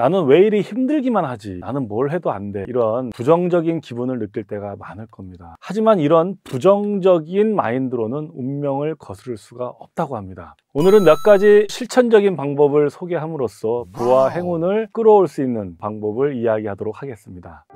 나는 왜 이리 힘들기만 하지 나는 뭘 해도 안돼 이런 부정적인 기분을 느낄 때가 많을 겁니다 하지만 이런 부정적인 마인드로는 운명을 거스를 수가 없다고 합니다 오늘은 몇 가지 실천적인 방법을 소개함으로써 부와 행운을 끌어올 수 있는 방법을 이야기하도록 하겠습니다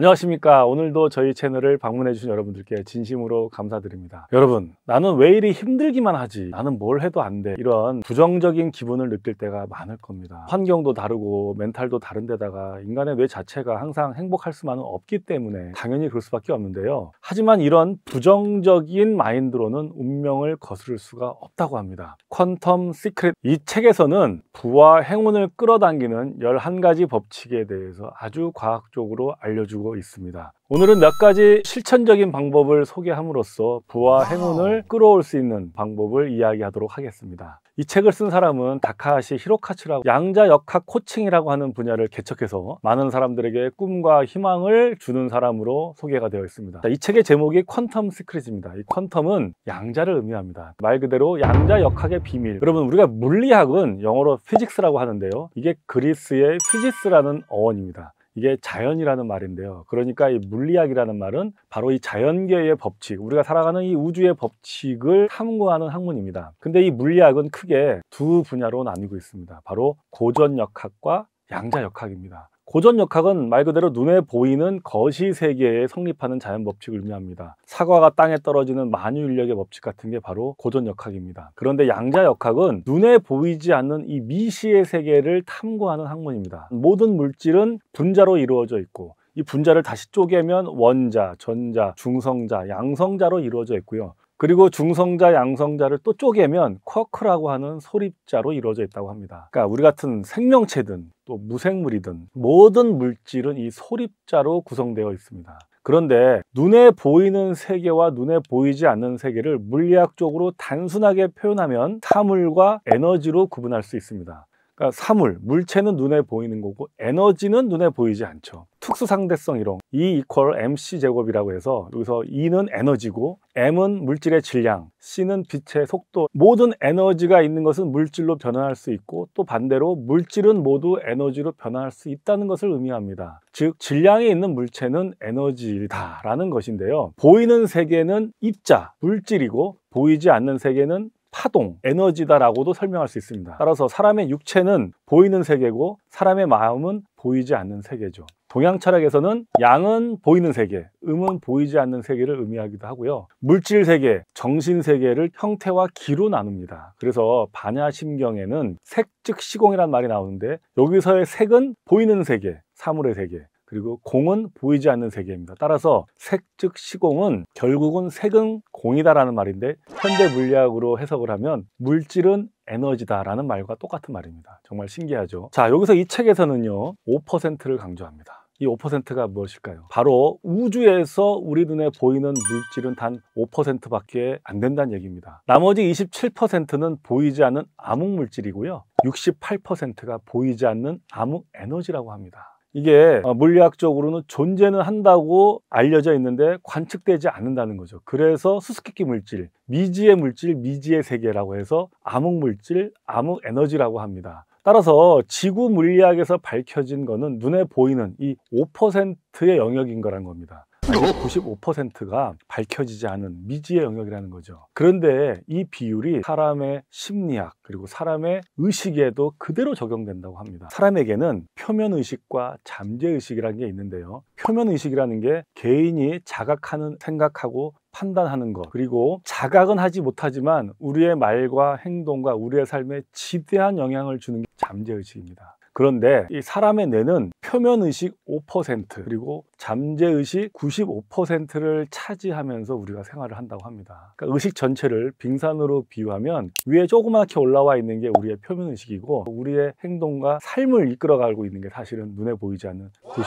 안녕하십니까. 오늘도 저희 채널을 방문해주신 여러분들께 진심으로 감사드립니다. 여러분, 나는 왜 이리 힘들기만 하지? 나는 뭘 해도 안 돼. 이런 부정적인 기분을 느낄 때가 많을 겁니다. 환경도 다르고 멘탈도 다른 데다가 인간의 뇌 자체가 항상 행복할 수만은 없기 때문에 당연히 그럴 수밖에 없는데요. 하지만 이런 부정적인 마인드로는 운명을 거스를 수가 없다고 합니다. 퀀텀 시크릿. 이 책에서는 부와 행운을 끌어당기는 11가지 법칙에 대해서 아주 과학적으로 알려주고 하고 있습니다. 오늘은 몇 가지 실천적인 방법을 소개함으로써 부와 행운을 끌어올 수 있는 방법을 이야기하도록 하겠습니다. 이 책을 쓴 사람은 다카하시 히로카츠라고 양자 역학 코칭이라고 하는 분야를 개척해서 많은 사람들에게 꿈과 희망을 주는 사람으로 소개가 되어 있습니다. 이 책의 제목이 퀀텀 시크릿입니다. 이 퀀텀은 양자를 의미합니다. 말 그대로 양자 역학의 비밀. 여러분 우리가 물리학은 영어로 피직스라고 하는데요. 이게 그리스의 피지스라는 어원입니다. 이게 자연이라는 말인데요. 그러니까 이 물리학이라는 말은 바로 이 자연계의 법칙, 우리가 살아가는 이 우주의 법칙을 탐구하는 학문입니다. 근데 이 물리학은 크게 두 분야로 나뉘고 있습니다. 바로 고전역학과 양자역학입니다. 고전 역학은 말 그대로 눈에 보이는 거시 세계에 성립하는 자연 법칙을 의미합니다. 사과가 땅에 떨어지는 만유 인력의 법칙 같은 게 바로 고전 역학입니다. 그런데 양자 역학은 눈에 보이지 않는 이 미시의 세계를 탐구하는 학문입니다. 모든 물질은 분자로 이루어져 있고 이 분자를 다시 쪼개면 원자, 전자, 중성자, 양성자로 이루어져 있고요. 그리고 중성자, 양성자를 또 쪼개면 쿼크라고 하는 소립자로 이루어져 있다고 합니다. 그러니까 우리 같은 생명체든 또 무생물이든 모든 물질은 이 소립자로 구성되어 있습니다. 그런데 눈에 보이는 세계와 눈에 보이지 않는 세계를 물리학적으로 단순하게 표현하면 사물과 에너지로 구분할 수 있습니다. 그러니까 사물, 물체는 눈에 보이는 거고 에너지는 눈에 보이지 않죠. 특수 상대성 이론 E 이퀄 MC 제곱이라고 해서 여기서 E는 에너지고 M은 물질의 질량, C는 빛의 속도 모든 에너지가 있는 것은 물질로 변환할 수 있고 또 반대로 물질은 모두 에너지로 변환할 수 있다는 것을 의미합니다. 즉 질량이 있는 물체는 에너지다라는 것인데요. 보이는 세계는 입자, 물질이고 보이지 않는 세계는 파동, 에너지다라고도 설명할 수 있습니다. 따라서 사람의 육체는 보이는 세계고 사람의 마음은 보이지 않는 세계죠. 동양 철학에서는 양은 보이는 세계, 음은 보이지 않는 세계를 의미하기도 하고요. 물질 세계, 정신 세계를 형태와 기로 나눕니다. 그래서 반야심경에는 색 즉 시공이란 말이 나오는데 여기서의 색은 보이는 세계, 사물의 세계, 그리고 공은 보이지 않는 세계입니다. 따라서 색즉 시공은 결국은 색은 공이다라는 말인데 현대 물리학으로 해석을 하면 물질은 에너지다라는 말과 똑같은 말입니다. 정말 신기하죠. 자, 여기서 이 책에서는요. 5%를 강조합니다. 이 5%가 무엇일까요? 바로 우주에서 우리 눈에 보이는 물질은 단 5%밖에 안 된다는 얘기입니다. 나머지 27%는 보이지 않는 암흑 물질이고요. 68%가 보이지 않는 암흑 에너지라고 합니다. 이게 어, 물리학적으로는 존재는 한다고 알려져 있는데 관측되지 않는다는 거죠. 그래서 수수께끼 물질, 미지의 물질, 미지의 세계라고 해서 암흑 물질, 암흑 에너지라고 합니다. 따라서 지구 물리학에서 밝혀진 것은 눈에 보이는 이 5%의 영역인 거란 겁니다. 95%가 그 밝혀지지 않은 미지의 영역이라는 거죠. 그런데 이 비율이 사람의 심리학 그리고 사람의 의식에도 그대로 적용된다고 합니다. 사람에게는 표면 의식과 잠재 의식이라는 게 있는데요. 표면 의식이라는 게 개인이 자각하는 생각하고 판단하는 것 그리고 자각은 하지 못하지만 우리의 말과 행동과 우리의 삶에 지대한 영향을 주는 게 잠재의식입니다. 그런데 이 사람의 뇌는 표면의식 5% 그리고 잠재의식 95%를 차지하면서 우리가 생활을 한다고 합니다. 그러니까 의식 전체를 빙산으로 비유하면 위에 조그맣게 올라와 있는 게 우리의 표면의식이고 우리의 행동과 삶을 이끌어가고 있는 게 사실은 눈에 보이지 않는 95%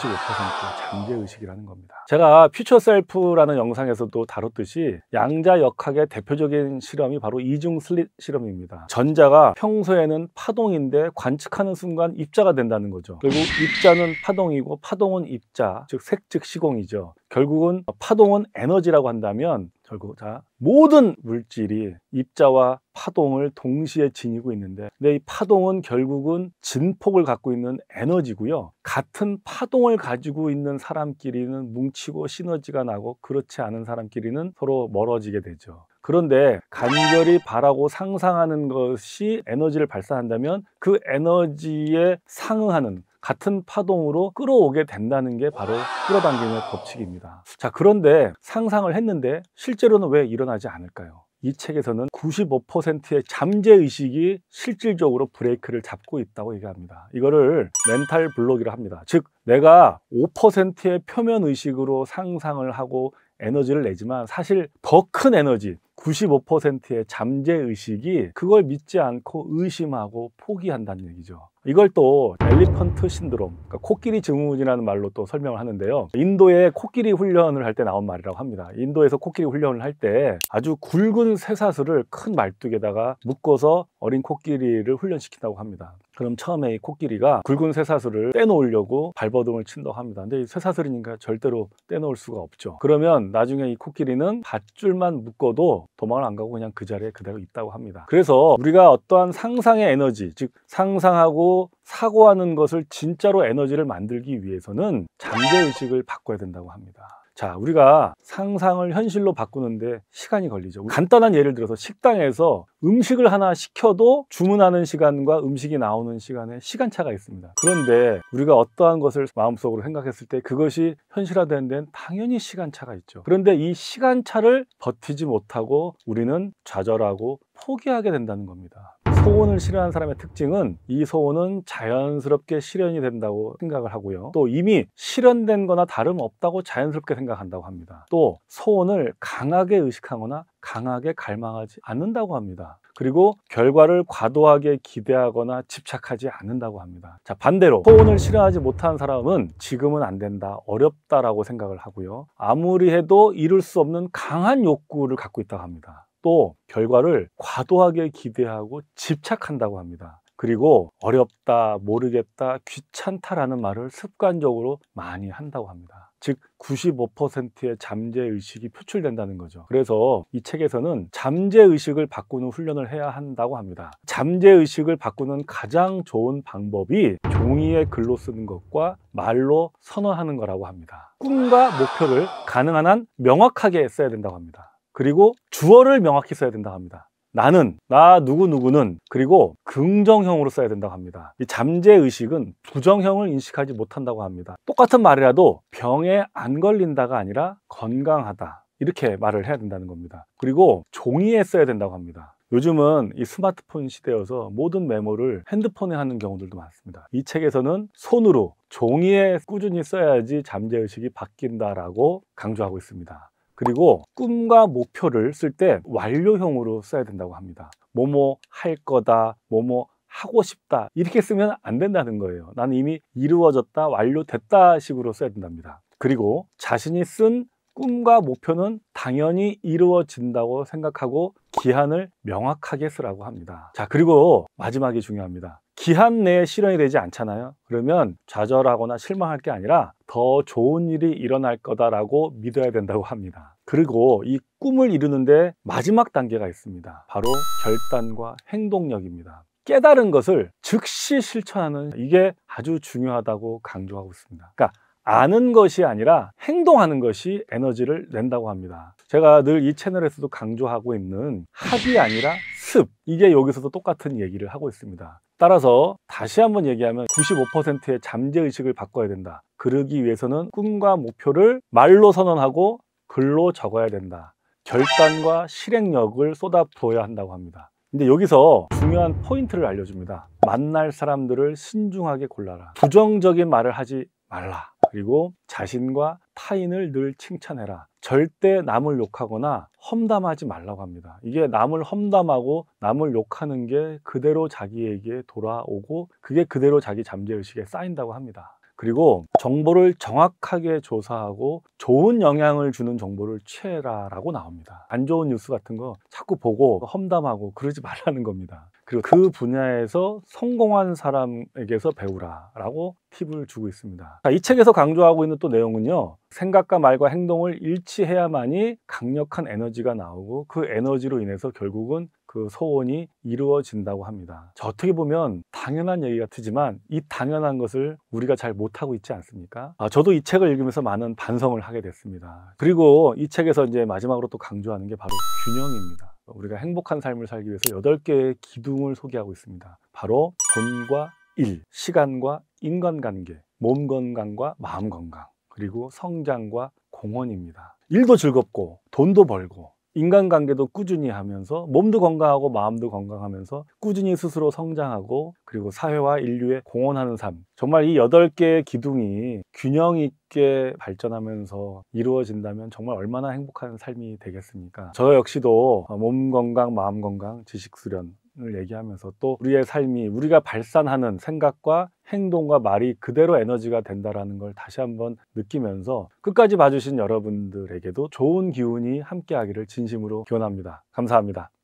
잠재의식이라는 겁니다. 제가 퓨처 셀프라는 영상에서도 다뤘듯이 양자 역학의 대표적인 실험이 바로 이중 슬릿 실험입니다. 전자가 평소에는 파동인데 관측하는 순간 입자가 된다는 거죠. 그리고 입자는 파동이고 파동은 입자, 즉색 즉 시공이죠. 결국은 파동은 에너지라고 한다면 결국 다 모든 물질이 입자와 파동을 동시에 지니고 있는데 근데 이 파동은 결국은 진폭을 갖고 있는 에너지고요 같은 파동을 가지고 있는 사람끼리는 뭉치고 시너지가 나고 그렇지 않은 사람끼리는 서로 멀어지게 되죠 그런데 간절히 바라고 상상하는 것이 에너지를 발산한다면 그 에너지에 상응하는 같은 파동으로 끌어오게 된다는 게 바로 끌어당김의 법칙입니다. 자, 그런데 상상을 했는데 실제로는 왜 일어나지 않을까요? 이 책에서는 95%의 잠재의식이 실질적으로 브레이크를 잡고 있다고 얘기합니다. 이거를 멘탈 블록이라 합니다. 즉, 내가 5%의 표면의식으로 상상을 하고 에너지를 내지만 사실 더 큰 에너지, 95%의 잠재의식이 그걸 믿지 않고 의심하고 포기한다는 얘기죠. 이걸 또 엘리펀트 신드롬, 그러니까 코끼리 증후군이라는 말로 또 설명을 하는데요. 인도에 코끼리 훈련을 할 때 나온 말이라고 합니다. 인도에서 코끼리 훈련을 할 때 아주 굵은 쇠사슬을 큰 말뚝에다가 묶어서 어린 코끼리를 훈련시킨다고 합니다. 그럼 처음에 이 코끼리가 굵은 쇠사슬을 떼놓으려고 발버둥을 친다고 합니다. 근데 이 쇠사슬이니까 절대로 떼놓을 수가 없죠. 그러면 나중에 이 코끼리는 밧줄만 묶어도 도망을 안 가고 그냥 그 자리에 그대로 있다고 합니다. 그래서 우리가 어떠한 상상의 에너지, 즉 상상하고 사고하는 것을 진짜로 에너지를 만들기 위해서는 잠재의식을 바꿔야 된다고 합니다. 자, 우리가 상상을 현실로 바꾸는데 시간이 걸리죠. 간단한 예를 들어서 식당에서 음식을 하나 시켜도 주문하는 시간과 음식이 나오는 시간에 시간차가 있습니다. 그런데 우리가 어떠한 것을 마음속으로 생각했을 때 그것이 현실화되는 데는 당연히 시간차가 있죠. 그런데 이 시간차를 버티지 못하고 우리는 좌절하고 포기하게 된다는 겁니다. 소원을 실현한 사람의 특징은 이 소원은 자연스럽게 실현이 된다고 생각을 하고요. 또 이미 실현된 거나 다름없다고 자연스럽게 생각한다고 합니다. 또 소원을 강하게 의식하거나 강하게 갈망하지 않는다고 합니다. 그리고 결과를 과도하게 기대하거나 집착하지 않는다고 합니다. 자, 반대로 소원을 실현하지 못한 사람은 지금은 안 된다, 어렵다라고 생각을 하고요. 아무리 해도 이룰 수 없는 강한 욕구를 갖고 있다고 합니다. 또 결과를 과도하게 기대하고 집착한다고 합니다. 그리고 어렵다, 모르겠다, 귀찮다라는 말을 습관적으로 많이 한다고 합니다. 즉 95%의 잠재 의식이 표출된다는 거죠. 그래서 이 책에서는 잠재 의식을 바꾸는 훈련을 해야 한다고 합니다. 잠재 의식을 바꾸는 가장 좋은 방법이 종이에 글로 쓰는 것과 말로 선언하는 거라고 합니다. 꿈과 목표를 가능한 한 명확하게 써야 된다고 합니다. 그리고 주어를 명확히 써야 된다고 합니다. 나는, 나 누구누구는, 그리고 긍정형으로 써야 된다고 합니다. 이 잠재의식은 부정형을 인식하지 못한다고 합니다. 똑같은 말이라도 병에 안 걸린다가 아니라 건강하다. 이렇게 말을 해야 된다는 겁니다. 그리고 종이에 써야 된다고 합니다. 요즘은 이 스마트폰 시대여서 모든 메모를 핸드폰에 하는 경우들도 많습니다. 이 책에서는 손으로 종이에 꾸준히 써야지 잠재의식이 바뀐다라고 강조하고 있습니다. 그리고 꿈과 목표를 쓸 때 완료형으로 써야 된다고 합니다. 뭐뭐 할 거다, 뭐뭐 하고 싶다 이렇게 쓰면 안 된다는 거예요. 나는 이미 이루어졌다, 완료됐다 식으로 써야 된답니다. 그리고 자신이 쓴 꿈과 목표는 당연히 이루어진다고 생각하고 기한을 명확하게 쓰라고 합니다. 자, 그리고 마지막이 중요합니다. 기한 내에 실현이 되지 않잖아요. 그러면 좌절하거나 실망할 게 아니라 더 좋은 일이 일어날 거다라고 믿어야 된다고 합니다. 그리고 이 꿈을 이루는데 마지막 단계가 있습니다. 바로 결단과 행동력입니다. 깨달은 것을 즉시 실천하는 이게 아주 중요하다고 강조하고 있습니다. 그러니까 아는 것이 아니라 행동하는 것이 에너지를 낸다고 합니다. 제가 늘 이 채널에서도 강조하고 있는 합이 아니라 습. 이게 여기서도 똑같은 얘기를 하고 있습니다. 따라서 다시 한번 얘기하면 95%의 잠재의식을 바꿔야 된다. 그러기 위해서는 꿈과 목표를 말로 선언하고 글로 적어야 된다. 결단과 실행력을 쏟아부어야 한다고 합니다. 근데 여기서 중요한 포인트를 알려줍니다. 만날 사람들을 신중하게 골라라. 부정적인 말을 하지 말라. 그리고 자신과 타인을 늘 칭찬해라. 절대 남을 욕하거나 험담하지 말라고 합니다. 이게 남을 험담하고 남을 욕하는 게 그대로 자기에게 돌아오고 그게 그대로 자기 잠재의식에 쌓인다고 합니다. 그리고 정보를 정확하게 조사하고 좋은 영향을 주는 정보를 취해라라고 나옵니다. 안 좋은 뉴스 같은 거 자꾸 보고 험담하고 그러지 말라는 겁니다. 그리고 그 분야에서 성공한 사람에게서 배우라라고 팁을 주고 있습니다. 자, 이 책에서 강조하고 있는 또 내용은요. 생각과 말과 행동을 일치해야만이 강력한 에너지가 나오고 그 에너지로 인해서 결국은 그 소원이 이루어진다고 합니다. 자, 어떻게 보면 당연한 얘기 같지만 이 당연한 것을 우리가 잘 못하고 있지 않습니까? 아, 저도 이 책을 읽으면서 많은 반성을 하게 됐습니다. 그리고 이 책에서 이제 마지막으로 또 강조하는 게 바로 균형입니다. 우리가 행복한 삶을 살기 위해서 여덟 개의 기둥을 소개하고 있습니다. 바로 돈과 일, 시간과 인간관계, 몸 건강과 마음 건강, 그리고 성장과 공헌입니다. 일도 즐겁고 돈도 벌고 인간관계도 꾸준히 하면서 몸도 건강하고 마음도 건강하면서 꾸준히 스스로 성장하고 그리고 사회와 인류에 공헌하는 삶 정말 이 여덟 개의 기둥이 균형 있게 발전하면서 이루어진다면 정말 얼마나 행복한 삶이 되겠습니까 저 역시도 몸 건강 마음 건강 지식 수련 을 얘기하면서 또 우리의 삶이 우리가 발산하는 생각과 행동과 말이 그대로 에너지가 된다라는 걸 다시 한번 느끼면서 끝까지 봐주신 여러분들에게도 좋은 기운이 함께하기를 진심으로 기원합니다. 감사합니다.